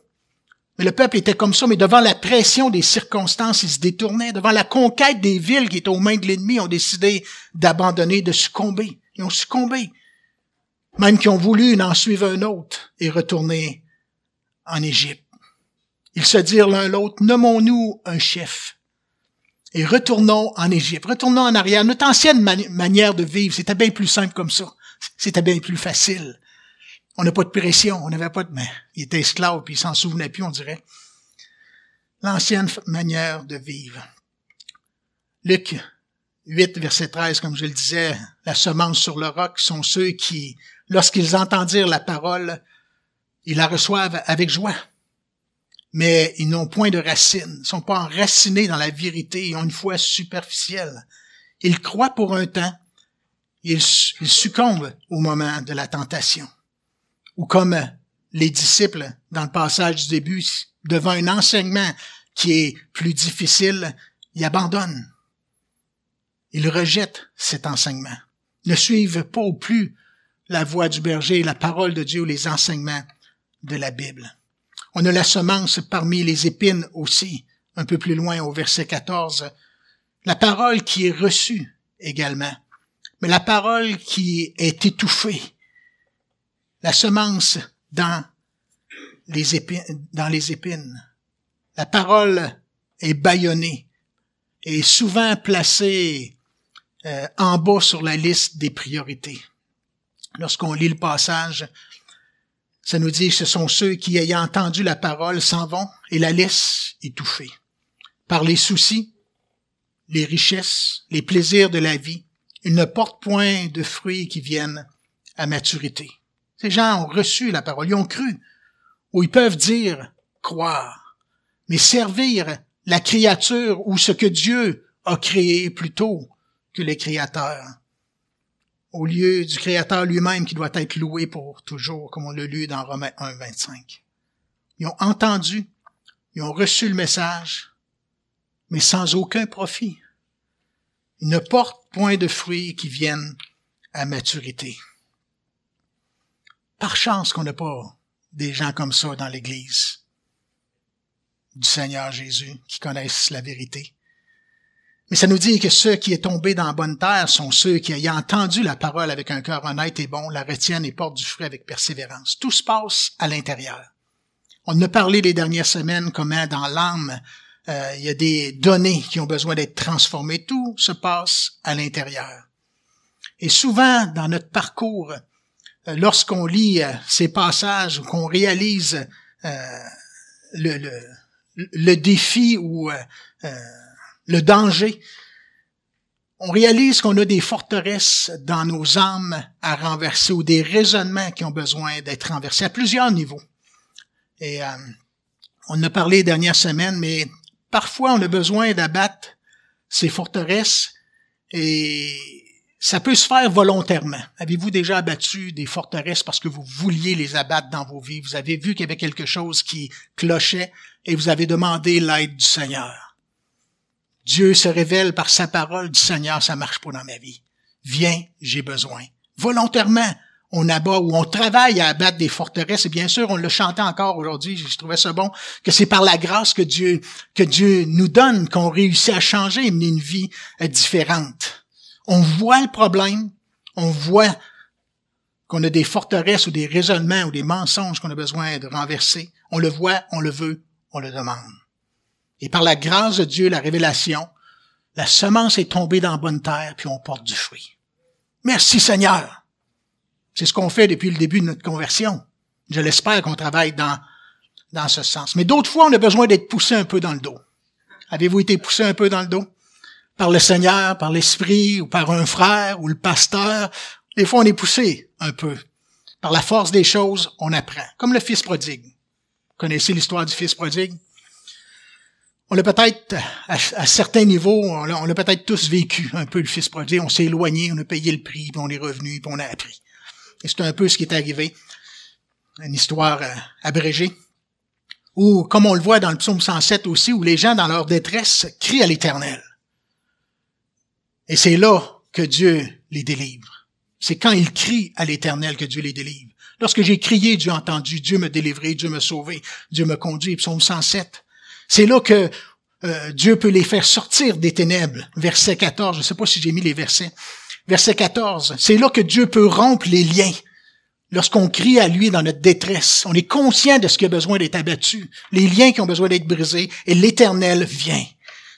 Mais le peuple était comme ça, mais devant la pression des circonstances, ils se détournaient. Devant la conquête des villes qui étaient aux mains de l'ennemi, ils ont décidé d'abandonner, de succomber. Ils ont succombé. Même qu'ils ont voulu en suivre un autre et retourner en Égypte. Ils se dirent l'un l'autre, nommons-nous un chef et retournons en Égypte, retournons en arrière. Notre ancienne manière de vivre, c'était bien plus simple comme ça. C'était bien plus facile. On n'a pas de pression, on n'avait pas de... main. il était esclave, puis il s'en souvenait plus, on dirait. L'ancienne manière de vivre. Luc 8, verset 13, comme je le disais, la semence sur le roc sont ceux qui, lorsqu'ils entendirent la parole, ils la reçoivent avec joie. Mais ils n'ont point de racines, ne sont pas enracinés dans la vérité, ils ont une foi superficielle. Ils croient pour un temps, ils succombent au moment de la tentation ou comme les disciples dans le passage du début, devant un enseignement qui est plus difficile, ils abandonnent. Ils rejettent cet enseignement, ne suivent pas au plus la voix du berger, la parole de Dieu ou les enseignements de la Bible. On a la semence parmi les épines aussi, un peu plus loin au verset 14, la parole qui est reçue également, mais la parole qui est étouffée, la semence dans les épines, La parole est bâillonnée et souvent placée euh, en bas sur la liste des priorités. Lorsqu'on lit le passage, ça nous dit, ce sont ceux qui, ayant entendu la parole, s'en vont et la laissent étouffée par les soucis, les richesses, les plaisirs de la vie. Ils ne portent point de fruits qui viennent à maturité. Ces gens ont reçu la parole, ils ont cru. Ou ils peuvent dire croire. Mais servir la créature ou ce que Dieu a créé plutôt que les créateurs. Au lieu du créateur lui-même qui doit être loué pour toujours, comme on le lu dans Romains 1, 25. Ils ont entendu, ils ont reçu le message, mais sans aucun profit. Ils ne portent point de fruits qui viennent à maturité. Par chance qu'on n'a pas des gens comme ça dans l'Église du Seigneur Jésus qui connaissent la vérité. Mais ça nous dit que ceux qui est tombé dans la bonne terre sont ceux qui, ayant entendu la parole avec un cœur honnête et bon, la retiennent et portent du fruit avec persévérance. Tout se passe à l'intérieur. On a parlé les dernières semaines comment dans l'âme, euh, il y a des données qui ont besoin d'être transformées. Tout se passe à l'intérieur. Et souvent, dans notre parcours, euh, lorsqu'on lit euh, ces passages, ou qu'on réalise euh, le, le, défi ou le danger, on réalise qu'on a des forteresses dans nos âmes à renverser ou des raisonnements qui ont besoin d'être renversés à plusieurs niveaux. Et on a parlé dernière dernières mais parfois on a besoin d'abattre ces forteresses et ça peut se faire volontairement. Avez-vous déjà abattu des forteresses parce que vous vouliez les abattre dans vos vies? Vous avez vu qu'il y avait quelque chose qui clochait et vous avez demandé l'aide du Seigneur. Dieu se révèle par sa parole du Seigneur, ça marche pas dans ma vie. Viens, j'ai besoin. Volontairement, on abat ou on travaille à abattre des forteresses. Et bien sûr, on le chantait encore aujourd'hui, je trouvais ça bon, que c'est par la grâce que Dieu, que Dieu nous donne qu'on réussit à changer et mener une vie euh, différente. On voit le problème, on voit qu'on a des forteresses ou des raisonnements ou des mensonges qu'on a besoin de renverser. On le voit, on le veut, on le demande. Et par la grâce de Dieu, la révélation, la semence est tombée dans la bonne terre, puis on porte du fruit. Merci Seigneur. C'est ce qu'on fait depuis le début de notre conversion. Je l'espère qu'on travaille dans, dans ce sens. Mais d'autres fois, on a besoin d'être poussé un peu dans le dos. Avez-vous été poussé un peu dans le dos? par le Seigneur, par l'Esprit, ou par un frère, ou le pasteur. Des fois, on est poussé un peu. Par la force des choses, on apprend. Comme le fils prodigue. Vous connaissez l'histoire du fils prodigue? On l'a peut-être, à, certains niveaux, on l'a peut-être tous vécu un peu, le fils prodigue. On s'est éloigné, on a payé le prix, puis on est revenu, puis on a appris. Et c'est un peu ce qui est arrivé. Une histoire euh, abrégée. Ou, comme on le voit dans le psaume 107 aussi, où les gens, dans leur détresse, crient à l'Éternel. Et c'est là que Dieu les délivre. C'est quand il crie à l'Éternel que Dieu les délivre. Lorsque j'ai crié, Dieu a entendu, Dieu me délivré, Dieu me sauvé, Dieu me conduit, psaume 107. C'est là que euh, Dieu peut les faire sortir des ténèbres. Verset 14, je ne sais pas si j'ai mis les versets. Verset 14, c'est là que Dieu peut rompre les liens. Lorsqu'on crie à lui dans notre détresse, on est conscient de ce qui a besoin d'être abattu, les liens qui ont besoin d'être brisés, et l'Éternel vient.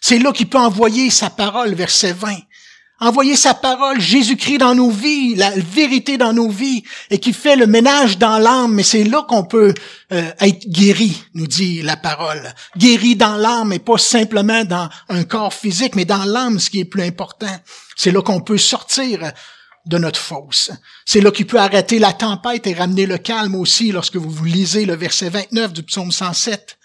C'est là qu'il peut envoyer sa parole, verset 20 envoyer sa parole, Jésus-Christ dans nos vies, la vérité dans nos vies, et qui fait le ménage dans l'âme. Mais c'est là qu'on peut euh, être guéri, nous dit la parole. Guéri dans l'âme et pas simplement dans un corps physique, mais dans l'âme, ce qui est plus important. C'est là qu'on peut sortir de notre fosse. C'est là qu'il peut arrêter la tempête et ramener le calme aussi lorsque vous lisez le verset 29 du psaume 107.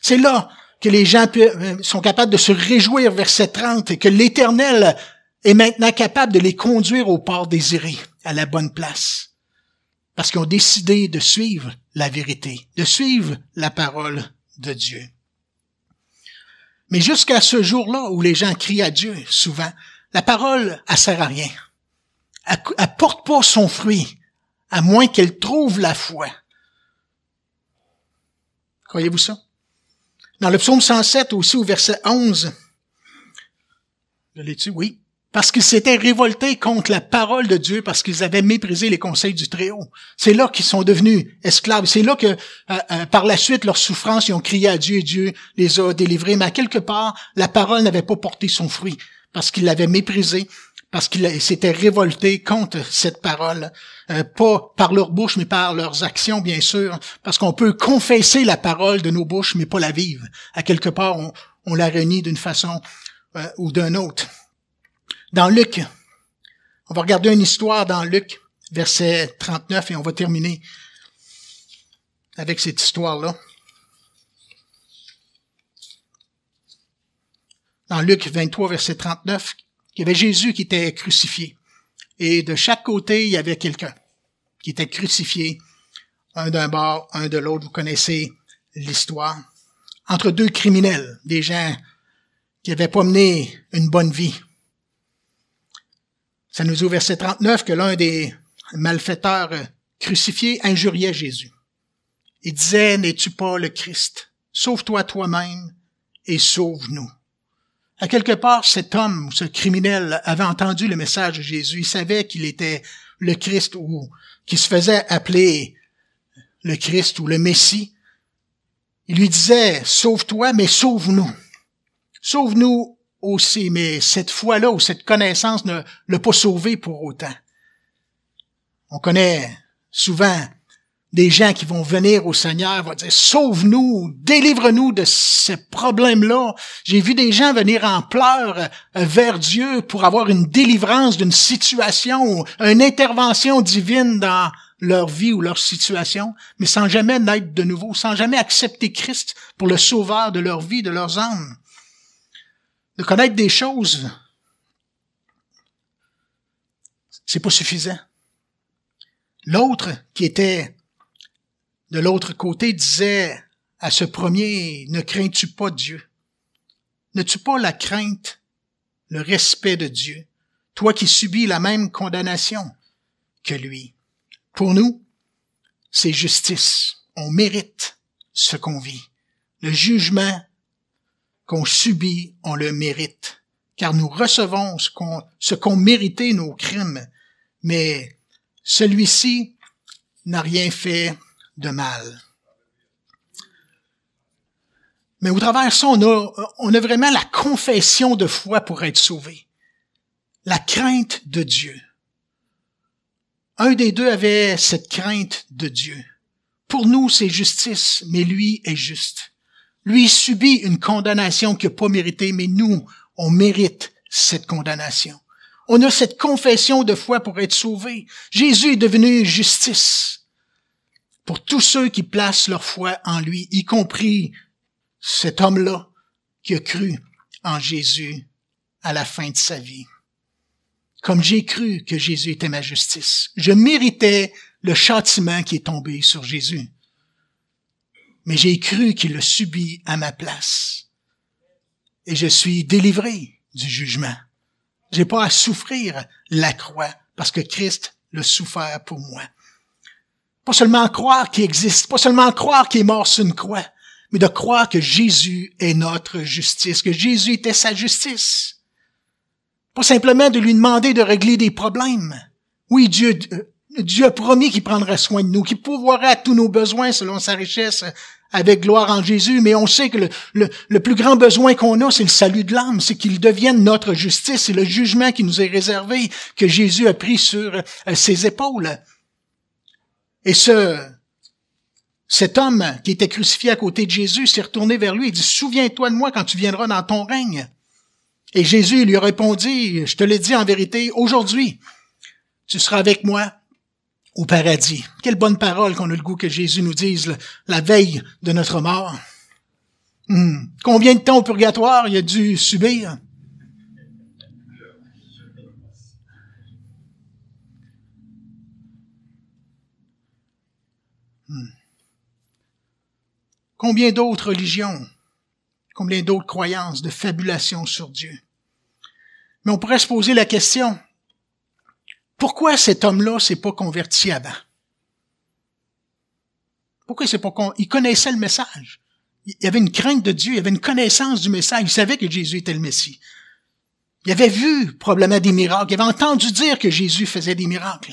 C'est là que les gens euh, sont capables de se réjouir, verset 30, et que l'Éternel est maintenant capable de les conduire au port désiré, à la bonne place, parce qu'ils ont décidé de suivre la vérité, de suivre la parole de Dieu. Mais jusqu'à ce jour-là où les gens crient à Dieu, souvent, la parole, ne sert à rien. Elle, ne porte pas son fruit, à moins qu'elle trouve la foi. Croyez-vous ça? Dans le psaume 107 aussi, au verset 11, je Oui parce qu'ils s'étaient révoltés contre la parole de Dieu, parce qu'ils avaient méprisé les conseils du Très-Haut. C'est là qu'ils sont devenus esclaves. C'est là que, euh, euh, par la suite, leurs souffrances, ils ont crié à Dieu et Dieu les a délivrés. Mais à quelque part, la parole n'avait pas porté son fruit, parce qu'ils l'avaient méprisé, parce qu'ils s'étaient révoltés contre cette parole. Euh, pas par leur bouche, mais par leurs actions, bien sûr, parce qu'on peut confesser la parole de nos bouches, mais pas la vivre. À quelque part, on, la renie d'une façon ou d'une autre. Dans Luc, on va regarder une histoire dans Luc, verset 39, et on va terminer avec cette histoire-là. Dans Luc 23, verset 39, il y avait Jésus qui était crucifié. Et de chaque côté, il y avait quelqu'un qui était crucifié, un d'un bord, un de l'autre. Vous connaissez l'histoire. Entre deux criminels, des gens qui n'avaient pas mené une bonne vie. Ça nous dit au verset 39 que l'un des malfaiteurs euh, crucifiés injuriait Jésus. Il disait, n'es-tu pas le Christ? Sauve-toi toi-même et sauve-nous. À quelque part, cet homme, ce criminel, avait entendu le message de Jésus. Il savait qu'il était le Christ ou qu'il se faisait appeler le Christ ou le Messie. Il lui disait, sauve-toi, mais sauve-nous. Sauve-nous aussi, mais cette foi-là ou cette connaissance ne l'a pas sauvé pour autant. On connaît souvent des gens qui vont venir au Seigneur, vont dire, sauve-nous, délivre-nous de ce problème-là. J'ai vu des gens venir en pleurs vers Dieu pour avoir une délivrance d'une situation, une intervention divine dans leur vie ou leur situation, mais sans jamais naître de nouveau, sans jamais accepter Christ pour le sauveur de leur vie, de leurs âmes de connaître des choses, c'est pas suffisant. L'autre qui était de l'autre côté disait à ce premier, ne crains-tu pas Dieu? N'as-tu pas la crainte, le respect de Dieu, toi qui subis la même condamnation que lui? Pour nous, c'est justice. On mérite ce qu'on vit. Le jugement qu'on subit, on le mérite, car nous recevons ce qu'ont mérité nos crimes, mais celui-ci n'a rien fait de mal. Mais au travers de ça, on on a vraiment la confession de foi pour être sauvé, la crainte de Dieu. Un des deux avait cette crainte de Dieu. Pour nous, c'est justice, mais lui est juste. Lui subit une condamnation qu'il n'a pas méritée, mais nous, on mérite cette condamnation. On a cette confession de foi pour être sauvé. Jésus est devenu justice pour tous ceux qui placent leur foi en lui, y compris cet homme-là qui a cru en Jésus à la fin de sa vie. Comme j'ai cru que Jésus était ma justice, je méritais le châtiment qui est tombé sur Jésus mais j'ai cru qu'il le subit à ma place. Et je suis délivré du jugement. J'ai pas à souffrir la croix parce que Christ le souffert pour moi. Pas seulement croire qu'il existe, pas seulement croire qu'il est mort sur une croix, mais de croire que Jésus est notre justice, que Jésus était sa justice. Pas simplement de lui demander de régler des problèmes. Oui, Dieu, euh, Dieu a promis qu'il prendrait soin de nous, qu'il pourvoirait à tous nos besoins selon sa richesse avec gloire en Jésus, mais on sait que le, plus grand besoin qu'on a, c'est le salut de l'âme, c'est qu'il devienne notre justice, c'est le jugement qui nous est réservé, que Jésus a pris sur euh, ses épaules. Et ce, cet homme qui était crucifié à côté de Jésus s'est retourné vers lui et dit, souviens-toi de moi quand tu viendras dans ton règne. Et Jésus lui répondit, je te l'ai dit en vérité, aujourd'hui, tu seras avec moi au paradis. Quelle bonne parole qu'on a le goût que Jésus nous dise la veille de notre mort. Hmm. Combien de temps au purgatoire il a dû subir? Hmm. Combien d'autres religions, combien d'autres croyances, de fabulations sur Dieu? Mais on pourrait se poser la question, pourquoi cet homme-là s'est pas converti avant? Pourquoi c'est s'est pas con... Il connaissait le message. Il y avait une crainte de Dieu, il avait une connaissance du message. Il savait que Jésus était le Messie. Il avait vu probablement des miracles. Il avait entendu dire que Jésus faisait des miracles.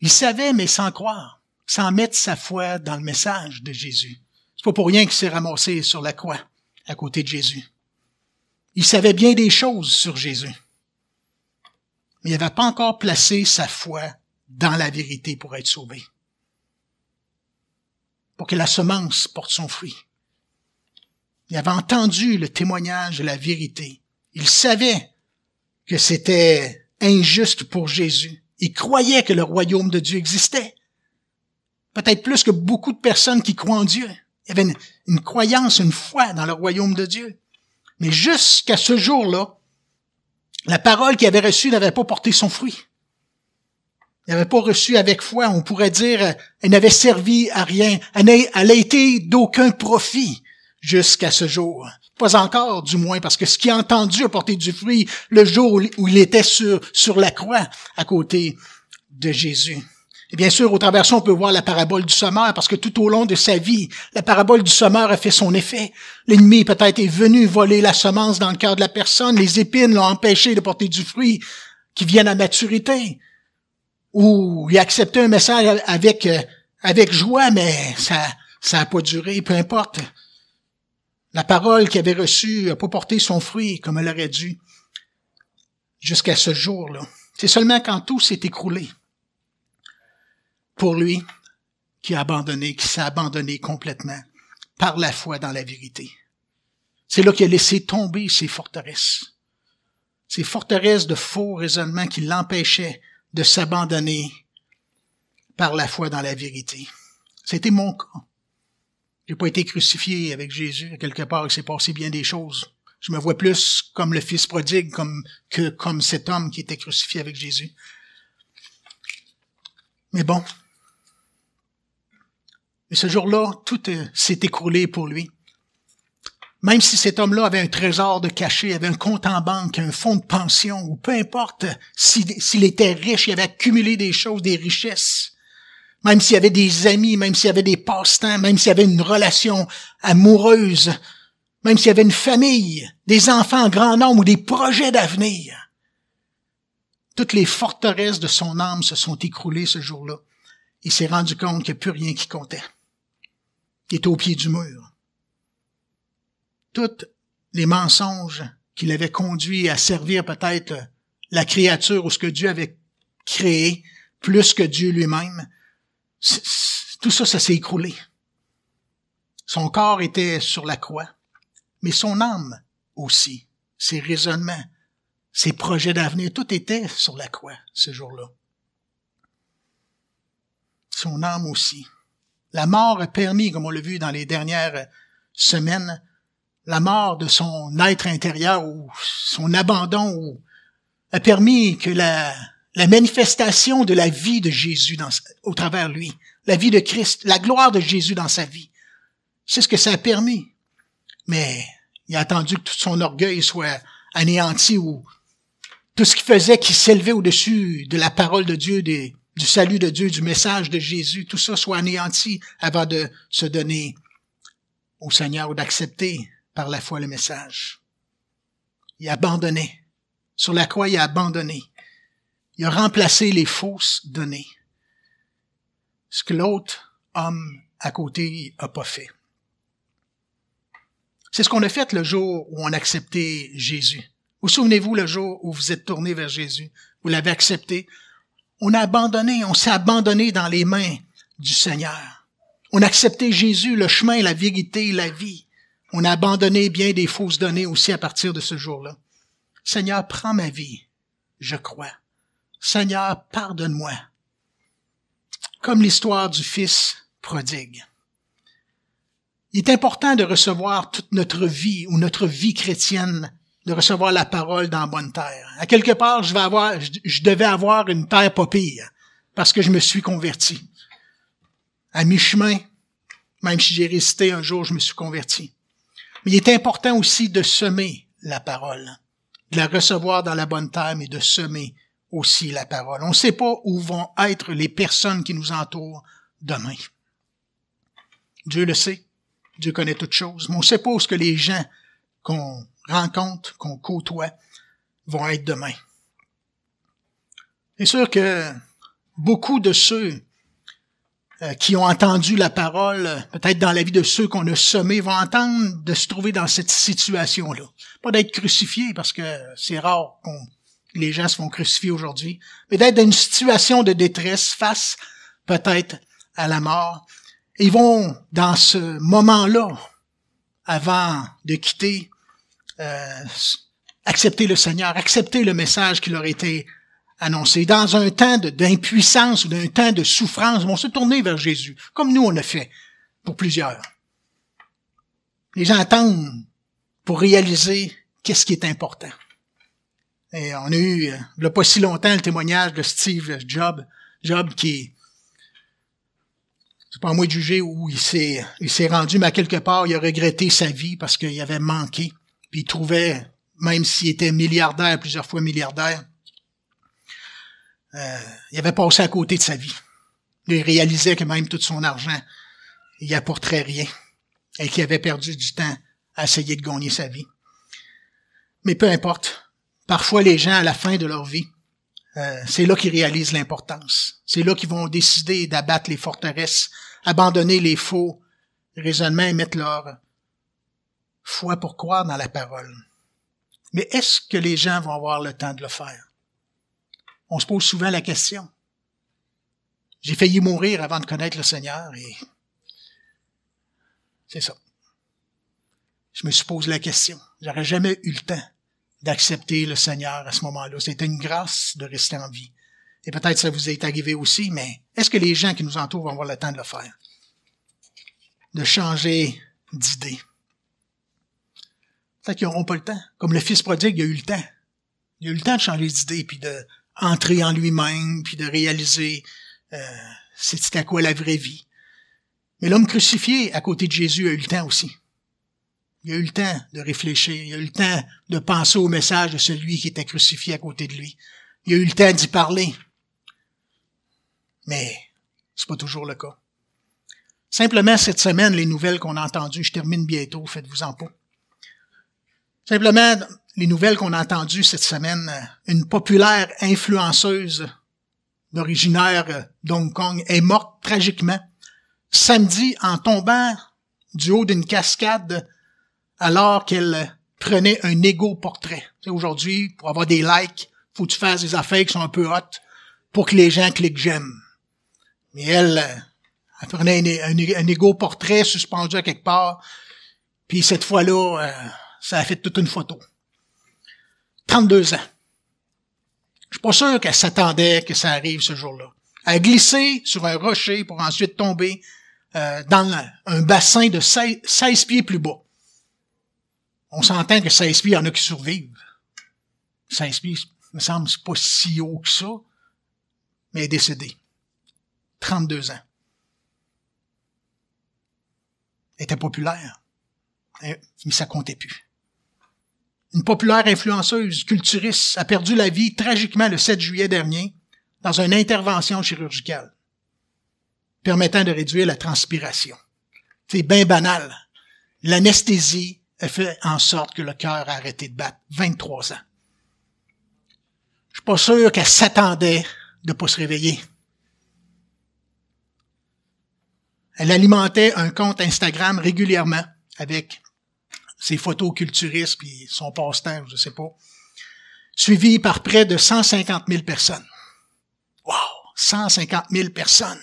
Il savait, mais sans croire, sans mettre sa foi dans le message de Jésus. C'est pas pour rien qu'il s'est ramassé sur la croix, à côté de Jésus. Il savait bien des choses sur Jésus mais il n'avait pas encore placé sa foi dans la vérité pour être sauvé. Pour que la semence porte son fruit. Il avait entendu le témoignage de la vérité. Il savait que c'était injuste pour Jésus. Il croyait que le royaume de Dieu existait. Peut-être plus que beaucoup de personnes qui croient en Dieu. Il avait une, une croyance, une foi dans le royaume de Dieu. Mais jusqu'à ce jour-là, la parole qu'il avait reçue n'avait pas porté son fruit. Il n'avait pas reçu avec foi, on pourrait dire, elle n'avait servi à rien, elle n'a été d'aucun profit jusqu'à ce jour. Pas encore, du moins, parce que ce qu'il a entendu a porté du fruit le jour où il était sur, sur la croix à côté de Jésus. Et bien sûr, au travers de ça, on peut voir la parabole du sommeur, parce que tout au long de sa vie, la parabole du sommeur a fait son effet. L'ennemi peut-être est venu voler la semence dans le cœur de la personne, les épines l'ont empêché de porter du fruit qui vienne à maturité. Ou il a accepté un message avec, euh, avec joie, mais ça, ça n'a pas duré, peu importe. La parole qu'il avait reçue n'a pas porté son fruit comme elle aurait dû jusqu'à ce jour-là. C'est seulement quand tout s'est écroulé pour lui qui a abandonné, qui s'est abandonné complètement par la foi dans la vérité. C'est là qu'il a laissé tomber ses forteresses, Ses forteresses de faux raisonnements qui l'empêchaient de s'abandonner par la foi dans la vérité. C'était mon cas. J'ai pas été crucifié avec Jésus. Quelque part, il s'est passé bien des choses. Je me vois plus comme le fils prodigue que comme cet homme qui était crucifié avec Jésus. Mais bon, mais ce jour-là, tout euh, s'est écroulé pour lui. Même si cet homme-là avait un trésor de cachet, avait un compte en banque, un fonds de pension, ou peu importe s'il était riche, il avait accumulé des choses, des richesses, même s'il avait des amis, même s'il avait des passe-temps, même s'il avait une relation amoureuse, même s'il avait une famille, des enfants en grand nombre ou des projets d'avenir. Toutes les forteresses de son âme se sont écroulées ce jour-là. Il s'est rendu compte qu'il n'y a plus rien qui comptait qui au pied du mur. Toutes les mensonges qui l'avaient conduit à servir peut-être la créature ou ce que Dieu avait créé plus que Dieu lui-même, tout ça, ça s'est écroulé. Son corps était sur la croix, mais son âme aussi, ses raisonnements, ses projets d'avenir, tout était sur la croix ce jour-là. Son âme aussi. La mort a permis, comme on l'a vu dans les dernières semaines, la mort de son être intérieur ou son abandon a permis que la, la, manifestation de la vie de Jésus au travers lui, la vie de Christ, la gloire de Jésus dans sa vie, c'est ce que ça a permis. Mais il a attendu que tout son orgueil soit anéanti ou tout ce qui faisait qui s'élevait au-dessus de la parole de Dieu, des, du salut de Dieu, du message de Jésus, tout ça soit anéanti avant de se donner au Seigneur ou d'accepter par la foi le message. Il a abandonné. Sur la croix, il a abandonné. Il a remplacé les fausses données. Ce que l'autre homme à côté n'a pas fait. C'est ce qu'on a fait le jour où on a accepté Jésus. Vous souvenez-vous le jour où vous êtes tourné vers Jésus, vous l'avez accepté, on a abandonné, on s'est abandonné dans les mains du Seigneur. On a accepté Jésus, le chemin, la vérité, la vie. On a abandonné bien des fausses données aussi à partir de ce jour-là. Seigneur, prends ma vie, je crois. Seigneur, pardonne-moi. Comme l'histoire du Fils prodigue. Il est important de recevoir toute notre vie ou notre vie chrétienne de recevoir la parole dans la bonne terre. À quelque part, je vais avoir, je, devais avoir une terre pas pire parce que je me suis converti. À mi-chemin, même si j'ai résisté un jour, je me suis converti. Mais il est important aussi de semer la parole, de la recevoir dans la bonne terre, mais de semer aussi la parole. On ne sait pas où vont être les personnes qui nous entourent demain. Dieu le sait. Dieu connaît toutes choses. Mais on sait pas où ce que les gens qu'on rencontre, qu'on côtoie, vont être demain. C'est sûr que beaucoup de ceux euh, qui ont entendu la parole, peut-être dans la vie de ceux qu'on a semés, vont entendre de se trouver dans cette situation-là. Pas d'être crucifié, parce que c'est rare qu'on les gens se font crucifier aujourd'hui, mais d'être dans une situation de détresse face peut-être à la mort. Ils vont, dans ce moment-là, avant de quitter euh, accepter le Seigneur, accepter le message qui leur été annoncé. Dans un temps d'impuissance ou d'un temps de souffrance, ils vont se tourner vers Jésus, comme nous on a fait pour plusieurs. Les gens attendent pour réaliser qu'est-ce qui est important. Et on a eu, euh, il a pas si longtemps, le témoignage de Steve Job, Job qui, c'est pas à moi de juger où il s'est, il s'est rendu, mais à quelque part, il a regretté sa vie parce qu'il avait manqué puis il trouvait, même s'il était milliardaire, plusieurs fois milliardaire, euh, il avait passé à côté de sa vie. Il réalisait que même tout son argent, il apporterait rien et qu'il avait perdu du temps à essayer de gagner sa vie. Mais peu importe. Parfois, les gens, à la fin de leur vie, euh, c'est là qu'ils réalisent l'importance. C'est là qu'ils vont décider d'abattre les forteresses, abandonner les faux raisonnements et mettre leur foi pour croire dans la parole. Mais est-ce que les gens vont avoir le temps de le faire? On se pose souvent la question. J'ai failli mourir avant de connaître le Seigneur et c'est ça. Je me suis posé la question. J'aurais jamais eu le temps d'accepter le Seigneur à ce moment-là. C'était une grâce de rester en vie. Et peut-être ça vous est arrivé aussi, mais est-ce que les gens qui nous entourent vont avoir le temps de le faire? De changer d'idée. Peut-être qu'ils n'auront pas le temps. Comme le fils prodigue, il a eu le temps. Il a eu le temps de changer d'idée, puis d'entrer entrer en lui-même, puis de réaliser euh, c'était à quoi la vraie vie. Mais l'homme crucifié à côté de Jésus a eu le temps aussi. Il a eu le temps de réfléchir, il a eu le temps de penser au message de celui qui était crucifié à côté de lui. Il a eu le temps d'y parler. Mais c'est pas toujours le cas. Simplement cette semaine, les nouvelles qu'on a entendues, je termine bientôt, faites-vous en pas Simplement, les nouvelles qu'on a entendues cette semaine, euh, une populaire influenceuse d'originaire euh, d'Hong Kong est morte tragiquement samedi en tombant du haut d'une cascade alors qu'elle prenait un égo portrait. Aujourd'hui, pour avoir des likes, faut que tu fasses des affaires qui sont un peu hautes pour que les gens cliquent j'aime. Mais elle, elle prenait un, un, égo portrait suspendu à quelque part. Puis cette fois-là, euh, ça a fait toute une photo. 32 ans. Je suis pas sûr qu'elle s'attendait que ça arrive ce jour-là. Elle a glissé sur un rocher pour ensuite tomber euh, dans un bassin de 16, pieds plus bas. On s'entend que 16 pieds, il en a qui survivent. 16 pieds, me semble, c'est pas si haut que ça. Mais elle est décédée. 32 ans. Elle était populaire. Mais ça comptait plus une populaire influenceuse culturiste a perdu la vie tragiquement le 7 juillet dernier dans une intervention chirurgicale permettant de réduire la transpiration. C'est bien banal. L'anesthésie a fait en sorte que le cœur a arrêté de battre 23 ans. Je suis pas sûr qu'elle s'attendait de pas se réveiller. Elle alimentait un compte Instagram régulièrement avec ses photos culturistes puis son passe-temps, je sais pas, suivi par près de 150 000 personnes. Wow! 150 000 personnes!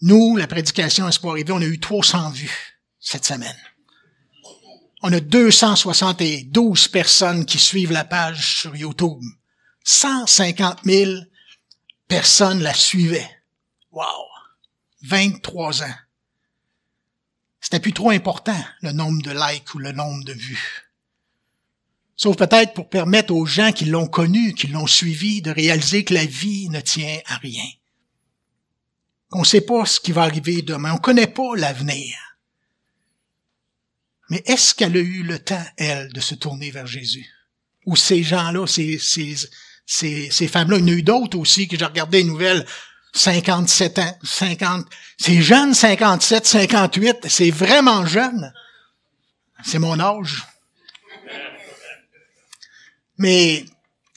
Nous, la prédication Espoir et Vie, on a eu 300 vues cette semaine. On a 272 personnes qui suivent la page sur YouTube. 150 000 personnes la suivaient. Wow! 23 ans. C'était plus trop important, le nombre de likes ou le nombre de vues. Sauf peut-être pour permettre aux gens qui l'ont connu, qui l'ont suivi, de réaliser que la vie ne tient à rien. Qu'on ne sait pas ce qui va arriver demain, on ne connaît pas l'avenir. Mais est-ce qu'elle a eu le temps, elle, de se tourner vers Jésus? Ou ces gens-là, ces, ces, ces, ces femmes-là, il y en a eu d'autres aussi que j'ai regardé les nouvelles 57 ans, 50. C'est jeune, 57, 58. C'est vraiment jeune. C'est mon âge. Mais,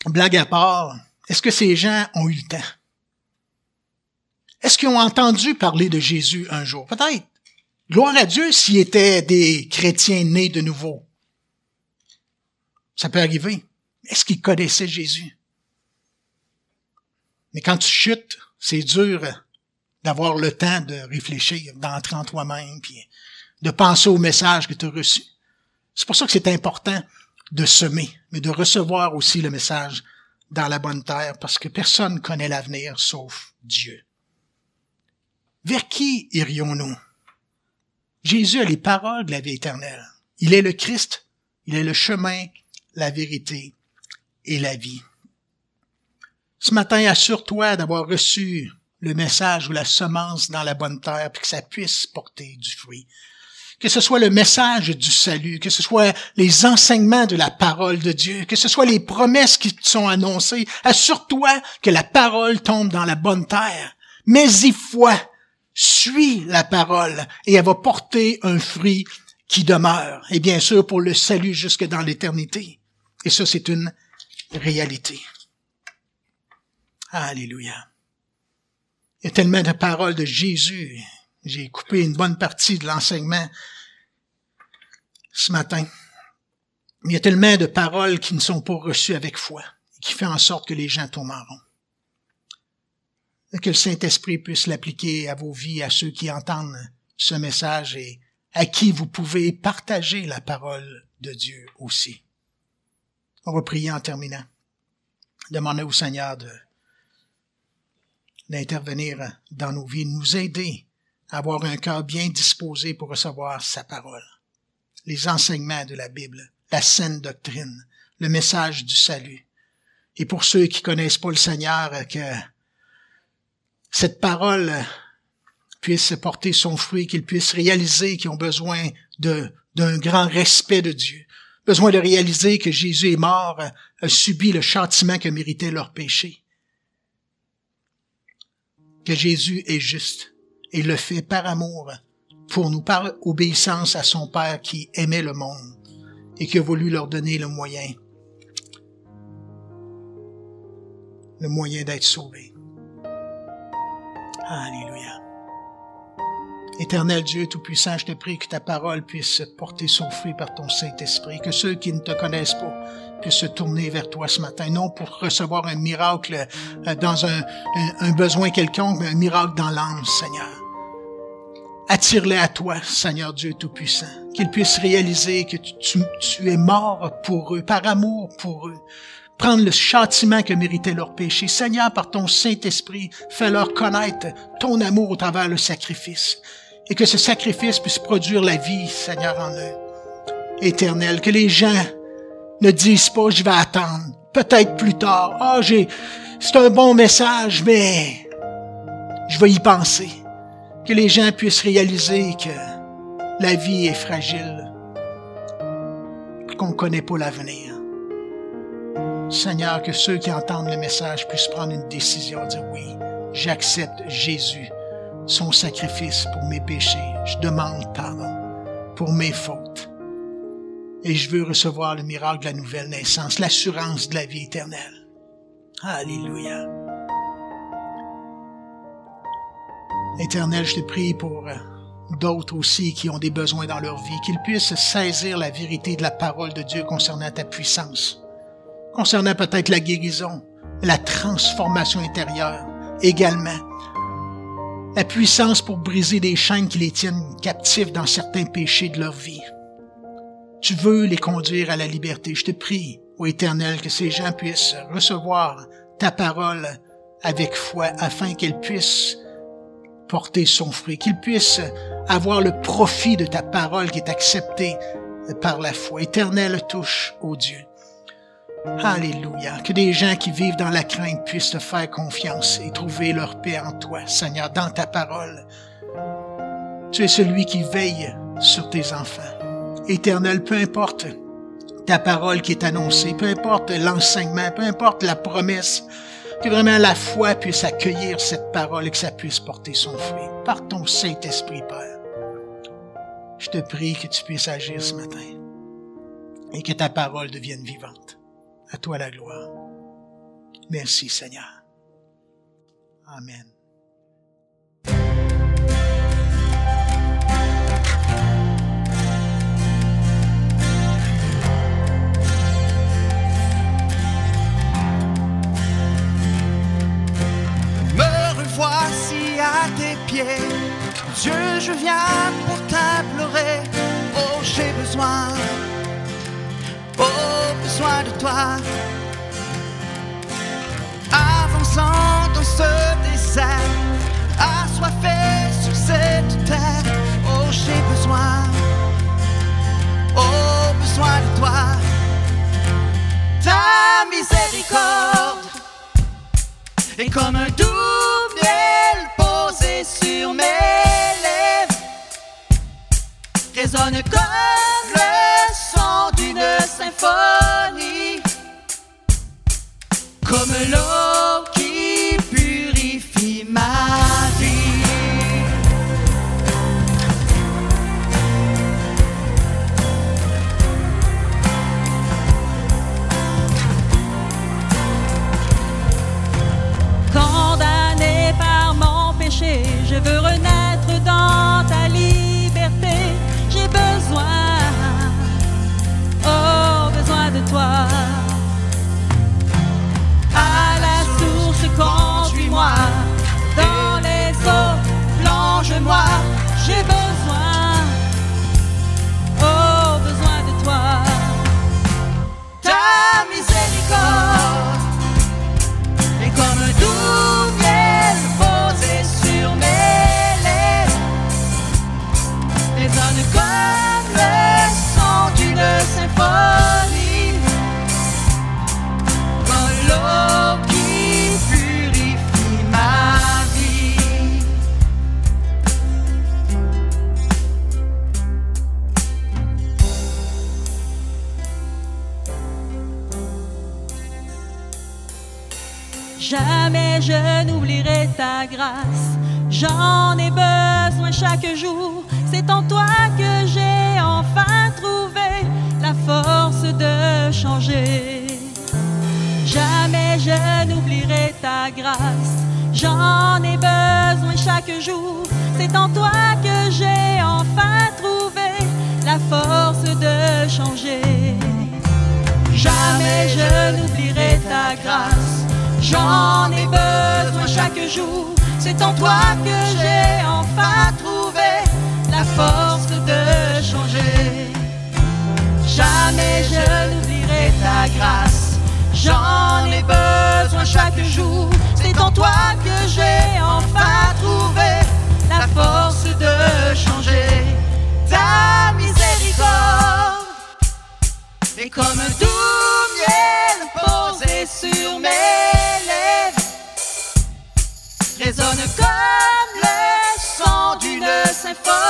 blague à part, est-ce que ces gens ont eu le temps? Est-ce qu'ils ont entendu parler de Jésus un jour? Peut-être. Gloire à Dieu s'ils étaient des chrétiens nés de nouveau. Ça peut arriver. Est-ce qu'ils connaissaient Jésus? Mais quand tu chutes, c'est dur d'avoir le temps de réfléchir, d'entrer en toi-même, puis de penser au message que tu as reçu. C'est pour ça que c'est important de semer, mais de recevoir aussi le message dans la bonne terre, parce que personne connaît l'avenir sauf Dieu. Vers qui irions-nous? Jésus a les paroles de la vie éternelle. Il est le Christ, il est le chemin, la vérité et la vie. Ce matin, assure-toi d'avoir reçu le message ou la semence dans la bonne terre, pour que ça puisse porter du fruit. Que ce soit le message du salut, que ce soit les enseignements de la parole de Dieu, que ce soit les promesses qui te sont annoncées, assure-toi que la parole tombe dans la bonne terre. Mais y foi, suis la parole, et elle va porter un fruit qui demeure, et bien sûr pour le salut jusque dans l'éternité. Et ça, c'est une réalité. Alléluia. Il y a tellement de paroles de Jésus. J'ai coupé une bonne partie de l'enseignement ce matin. Mais il y a tellement de paroles qui ne sont pas reçues avec foi et qui font en sorte que les gens tombent en Que le Saint-Esprit puisse l'appliquer à vos vies, à ceux qui entendent ce message et à qui vous pouvez partager la parole de Dieu aussi. On va prier en terminant. Demandez au Seigneur de d'intervenir dans nos vies, nous aider à avoir un cœur bien disposé pour recevoir sa parole, les enseignements de la Bible, la saine doctrine, le message du salut. Et pour ceux qui connaissent pas le Seigneur, que cette parole puisse porter son fruit, qu'ils puissent réaliser qu'ils ont besoin de, d'un grand respect de Dieu, besoin de réaliser que Jésus est mort, a subi le châtiment que méritait leur péché, que Jésus est juste et le fait par amour pour nous, par obéissance à son Père qui aimait le monde et qui a voulu leur donner le moyen, le moyen d'être sauvés. Alléluia. Éternel Dieu Tout-Puissant, je te prie que ta parole puisse porter son fruit par ton Saint-Esprit, que ceux qui ne te connaissent pas se tourner vers toi ce matin, non pour recevoir un miracle euh, dans un, besoin quelconque, mais un miracle dans l'âme, Seigneur. Attire-les à toi, Seigneur Dieu Tout-Puissant, qu'ils puissent réaliser que tu, es mort pour eux, par amour pour eux. Prendre le châtiment que méritait leur péché. Seigneur, par ton Saint-Esprit, fais-leur connaître ton amour au travers le sacrifice. Et que ce sacrifice puisse produire la vie, Seigneur, en eux. Éternel, que les gens ne disent pas je vais attendre. Peut-être plus tard. Ah, j'ai c'est un bon message, mais je vais y penser. Que les gens puissent réaliser que la vie est fragile, qu'on ne connaît pas l'avenir. Seigneur, que ceux qui entendent le message puissent prendre une décision, dire oui, j'accepte Jésus, son sacrifice pour mes péchés, je demande pardon pour mes fautes et je veux recevoir le miracle de la nouvelle naissance, l'assurance de la vie éternelle. Alléluia. Éternel, je te prie pour euh, d'autres aussi qui ont des besoins dans leur vie, qu'ils puissent saisir la vérité de la parole de Dieu concernant ta puissance, concernant peut-être la guérison, la transformation intérieure également, la puissance pour briser les chaînes qui les tiennent captifs dans certains péchés de leur vie. Tu veux les conduire à la liberté. Je te prie, ô Éternel, que ces gens puissent recevoir ta parole avec foi afin qu'elle puisse porter son fruit, qu'ils puissent avoir le profit de ta parole qui est acceptée par la foi. Éternel, touche, ô Dieu. Alléluia. Que des gens qui vivent dans la crainte puissent te faire confiance et trouver leur paix en toi, Seigneur, dans ta parole. Tu es celui qui veille sur tes enfants. Éternel, peu importe ta parole qui est annoncée, peu importe l'enseignement, peu importe la promesse, que vraiment la foi puisse accueillir cette parole et que ça puisse porter son fruit. Par ton Saint-Esprit, Père, je te prie que tu puisses agir ce matin et que ta parole devienne vivante. À toi la gloire. Merci Seigneur. Amen. voici à tes pieds. Dieu, je viens pour t'implorer. Oh, j'ai besoin, oh, besoin de toi. Avançant dans ce désert, assoiffé sur cette terre. Oh, j'ai besoin, oh, besoin de toi. Ta miséricorde est comme un doux. résonne comme le son d'une symphonie, comme l'eau. grâce. J'en ai besoin chaque jour. C'est en toi que j'ai enfin trouvé la force de changer. Jamais je n'oublierai ta grâce. J'en ai besoin chaque jour. C'est en toi que j'ai enfin trouvé la force de changer. Jamais je n'oublierai ta grâce. J'en ai besoin chaque jour. C'est en toi que j'ai enfin trouvé la force de changer. Jamais je n'oublierai ta grâce. J'en ai besoin chaque jour. C'est en toi que j'ai enfin trouvé la force de changer. Ta miséricorde, Et comme doux miel posé sur mes résonne comme le son d'une symphonie.